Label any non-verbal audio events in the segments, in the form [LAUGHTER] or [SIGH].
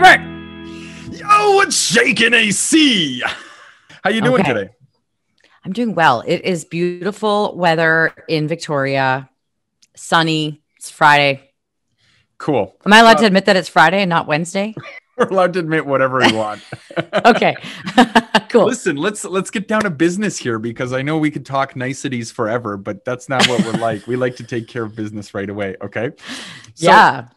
Robert. Yo, what's shaking AC? How you doing okay. today? I'm doing well. It is beautiful weather in Victoria. Sunny. It's Friday. Cool. Am I allowed uh, to admit that it's Friday and not Wednesday? [LAUGHS] We're allowed to admit whatever we want. [LAUGHS] okay. [LAUGHS] cool. Listen, let's let's get down to business here because I know we could talk niceties forever, but that's not what we're like. We like to take care of business right away. Okay. So, yeah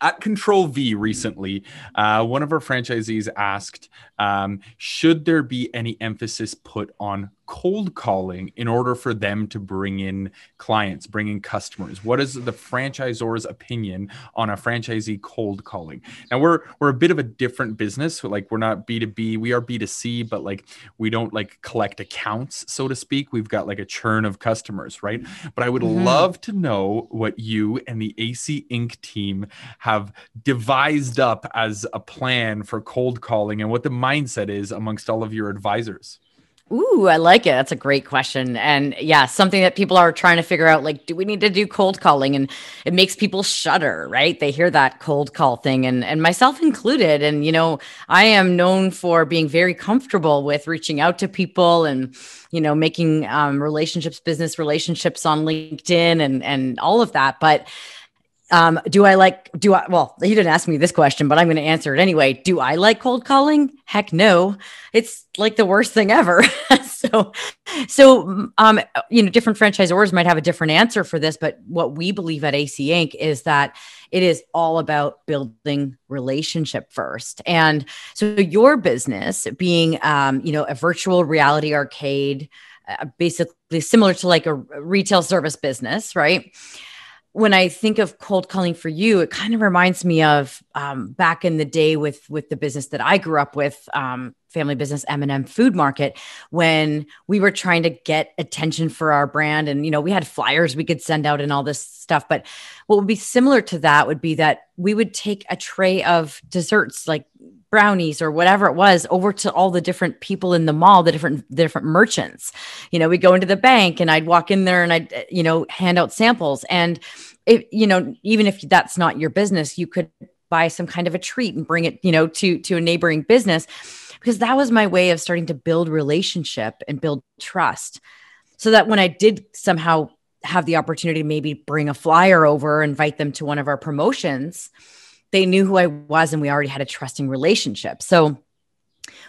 at Control V recently, uh, one of our franchisees asked, um, should there be any emphasis put on cold calling in order for them to bring in clients, bring in customers? What is the franchisor's opinion on a franchisee cold calling? Now we're we're a bit of a different business. Like we're not B2B, we are B2C, but like we don't like collect accounts, so to speak. We've got like a churn of customers, right? But I would mm-hmm. love to know what you and the AC Inc. team have devised up as a plan for cold calling and what the mindset is amongst all of your advisors. Ooh, I like it. That's a great question. And yeah, something that people are trying to figure out like, do we need to do cold calling? And it makes people shudder, right? They hear that cold call thing and, and myself included. And, you know, I am known for being very comfortable with reaching out to people and, you know, making um, relationships, business relationships on LinkedIn and, and all of that. But um, do I like, do I, well, he didn't ask me this question, but I'm going to answer it anyway. Do I like cold calling? Heck no. It's like the worst thing ever. [LAUGHS] so, so, um, you know, different franchisors might have a different answer for this, but what we believe at AC Inc. is that it is all about building relationship first. And so your business being, um, you know, a virtual reality arcade, uh, basically similar to like a retail service business, right? when I think of cold calling for you, it kind of reminds me of um, back in the day with with the business that I grew up with. Um, family business M&M food market when we were trying to get attention for our brand and you know we had flyers we could send out and all this stuff but what would be similar to that would be that we would take a tray of desserts like brownies or whatever it was over to all the different people in the mall the different the different merchants you know we go into the bank and i'd walk in there and i'd you know hand out samples and if you know even if that's not your business you could buy some kind of a treat and bring it you know to to a neighboring business because that was my way of starting to build relationship and build trust so that when I did somehow have the opportunity to maybe bring a flyer over, invite them to one of our promotions, they knew who I was and we already had a trusting relationship. So,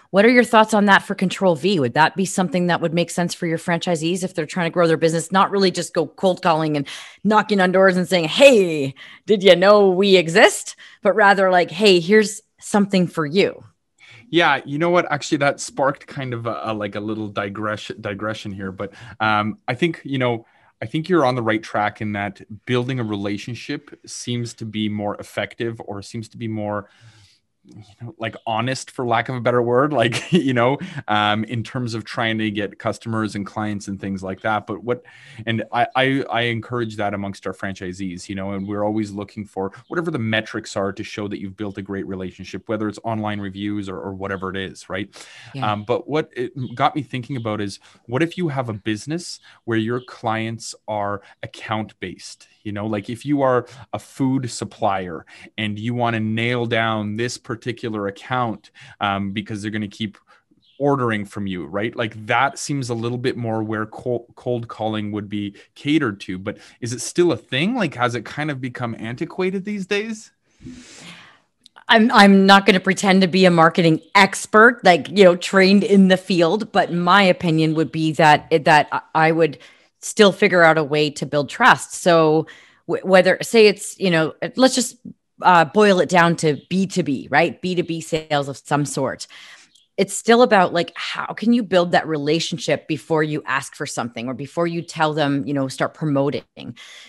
what are your thoughts on that for Control V? Would that be something that would make sense for your franchisees if they're trying to grow their business? Not really just go cold calling and knocking on doors and saying, Hey, did you know we exist? But rather like, Hey, here's something for you. Yeah, you know what? Actually, that sparked kind of a, a, like a little digression digression here, but um, I think you know. I think you're on the right track in that building a relationship seems to be more effective or seems to be more you know, like honest for lack of a better word, like, [LAUGHS] you know, um, in terms of trying to get customers and clients and things like that. But what, and I, I, I encourage that amongst our franchisees, you know, and we're always looking for whatever the metrics are to show that you've built a great relationship, whether it's online reviews or, or whatever it is. Right. Yeah. Um, but what it got me thinking about is what if you have a business where your clients are account based, you know, like if you are a food supplier and you want to nail down this particular particular account um, because they're going to keep ordering from you, right? Like that seems a little bit more where cold calling would be catered to. But is it still a thing? Like, has it kind of become antiquated these days? I'm I'm not going to pretend to be a marketing expert, like you know, trained in the field. But my opinion would be that that I would still figure out a way to build trust. So whether say it's you know let's just uh, boil it down to B2B, right? B2B sales of some sort. It's still about like how can you build that relationship before you ask for something or before you tell them, you know, start promoting.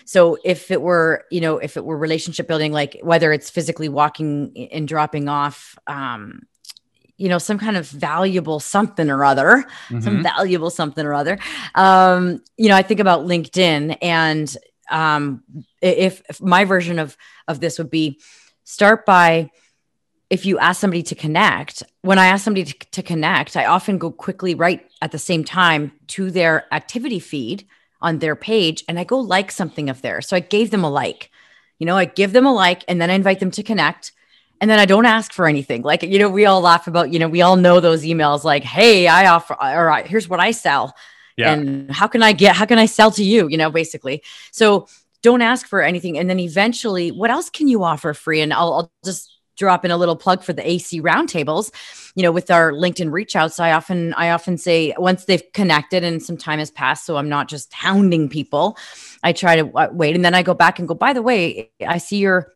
So if it were, you know, if it were relationship building, like whether it's physically walking and dropping off, um, you know some kind of valuable something or other mm-hmm. some valuable something or other um, you know i think about linkedin and um, if, if my version of of this would be start by if you ask somebody to connect when i ask somebody to, to, connect i often go quickly right at the same time to their activity feed on their page and i go like something of theirs so i gave them a like you know i give them a like and then i invite them to connect and then i don't ask for anything like you know we all laugh about you know we all know those emails like hey i offer all right here's what i sell yeah. and how can i get how can i sell to you you know basically so don't ask for anything and then eventually what else can you offer free and i'll, I'll just drop in a little plug for the ac roundtables you know with our linkedin reach outs i often i often say once they've connected and some time has passed so i'm not just hounding people i try to uh, wait and then i go back and go by the way i see your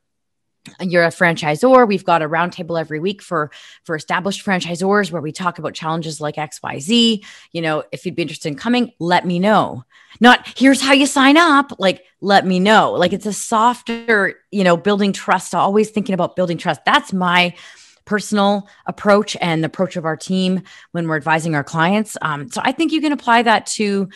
you're a franchisor we've got a roundtable every week for for established franchisors where we talk about challenges like xyz you know if you'd be interested in coming let me know not here's how you sign up like let me know like it's a softer you know building trust always thinking about building trust that's my personal approach and the approach of our team when we're advising our clients um, so i think you can apply that to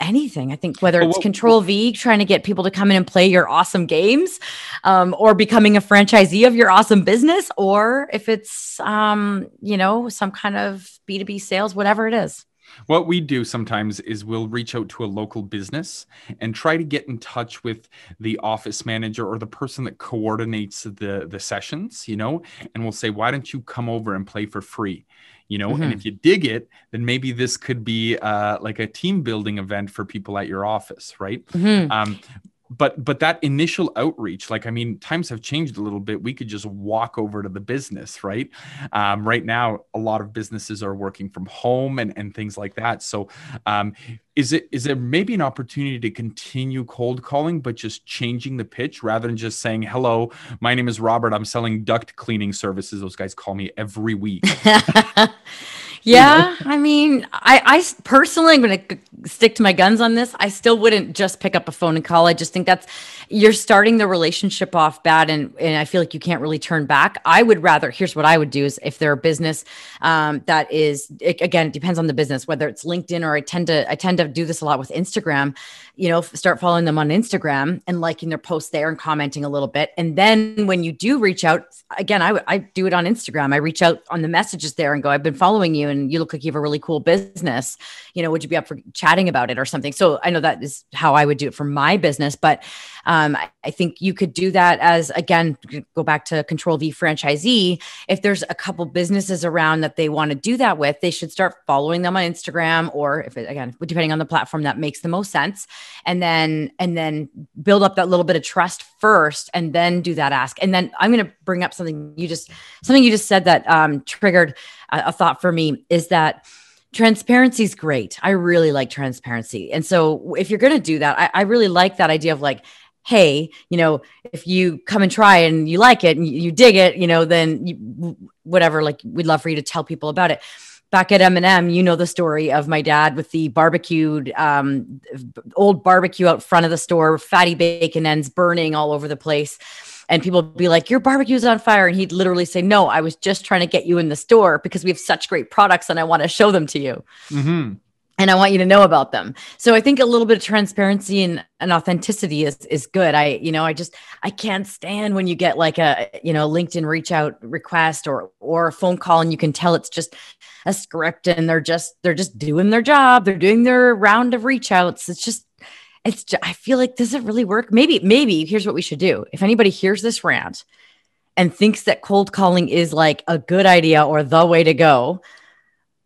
anything. I think whether it's well, Control V trying to get people to come in and play your awesome games, um, or becoming a franchisee of your awesome business, or if it's um, you know some kind of B two B sales, whatever it is. What we do sometimes is we'll reach out to a local business and try to get in touch with the office manager or the person that coordinates the the sessions, you know, and we'll say, "Why don't you come over and play for free?" you know mm-hmm. and if mm-hmm. you dig it then maybe this could be uh, like a team building event for people at your office right mm-hmm. um, but but that initial outreach like i mean times have changed a little bit we could just walk over to the business right um, right now a lot of businesses are working from home and and things like that so um, is it is there maybe an opportunity to continue cold calling but just changing the pitch rather than just saying hello my name is robert i'm selling duct cleaning services those guys call me every week [LAUGHS] yeah you know? i mean i i personally am going to stick to my guns on this, I still wouldn't just pick up a phone and call. I just think that's you're starting the relationship off bad, and and I feel like you can't really turn back. I would rather. Here's what I would do: is if they're a business um, that is, it, again, it depends on the business, whether it's LinkedIn or I tend to I tend to do this a lot with Instagram you know, start following them on Instagram and liking their posts there and commenting a little bit. And then when you do reach out, again, I, I do it on Instagram. I reach out on the messages there and go, I've been following you and you look like you have a really cool business. You know, would you be up for chatting about it or something? So I know that is how I would do it for my business, but um, I, I think you could do that as, again, go back to Control V franchisee. If there's a couple businesses around that they want to do that with, they should start following them on Instagram or if it, again, depending on the platform that makes the most sense and then and then build up that little bit of trust first and then do that ask and then i'm going to bring up something you just something you just said that um, triggered a, a thought for me is that transparency is great i really like transparency and so if you're going to do that I, I really like that idea of like hey you know if you come and try and you like it and you, you dig it you know then you, whatever like we'd love for you to tell people about it back at M&M, you know the story of my dad with the barbecued um, old barbecue out front of the store, fatty bacon ends burning all over the place. And people be like, Your barbecue's on fire. And he'd literally say, No, I was just trying to get you in the store because we have such great products and I want to show them to you. Mm-hmm and I want you to know about them. So I think a little bit of transparency and, and authenticity is is good. I you know I just I can't stand when you get like a you know LinkedIn reach out request or or a phone call and you can tell it's just a script and they're just they're just doing their job. They're doing their round of reach outs. It's just it's just, I feel like does it really work? Maybe maybe here's what we should do. If anybody hears this rant and thinks that cold calling is like a good idea or the way to go,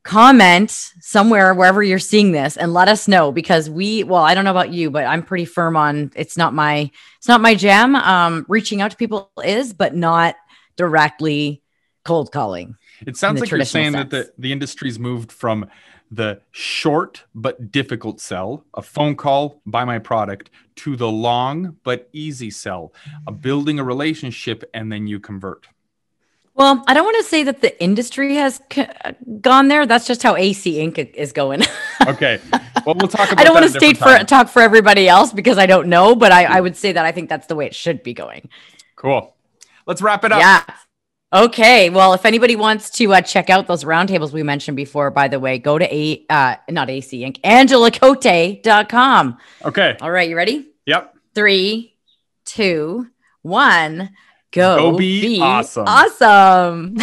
comment somewhere wherever you're seeing this and let us know because we well i don't know about you but i'm pretty firm on it's not my it's not my jam um reaching out to people is but not directly cold calling it sounds like you're saying sense. that the, the industry's moved from the short but difficult sell a phone call buy my product to the long but easy sell a building a relationship and then you convert well, I don't want to say that the industry has c- uh, gone there. That's just how AC Inc. is going. [LAUGHS] okay. Well, we'll talk about I don't want to state for, talk for everybody else because I don't know, but I, I would say that I think that's the way it should be going. Cool. Let's wrap it up. Yeah. Okay. Well, if anybody wants to uh, check out those roundtables we mentioned before, by the way, go to a uh, not AC Inc. AngelaCote.com. Okay. All right. You ready? Yep. Three, two, one go, go be, be awesome. Awesome.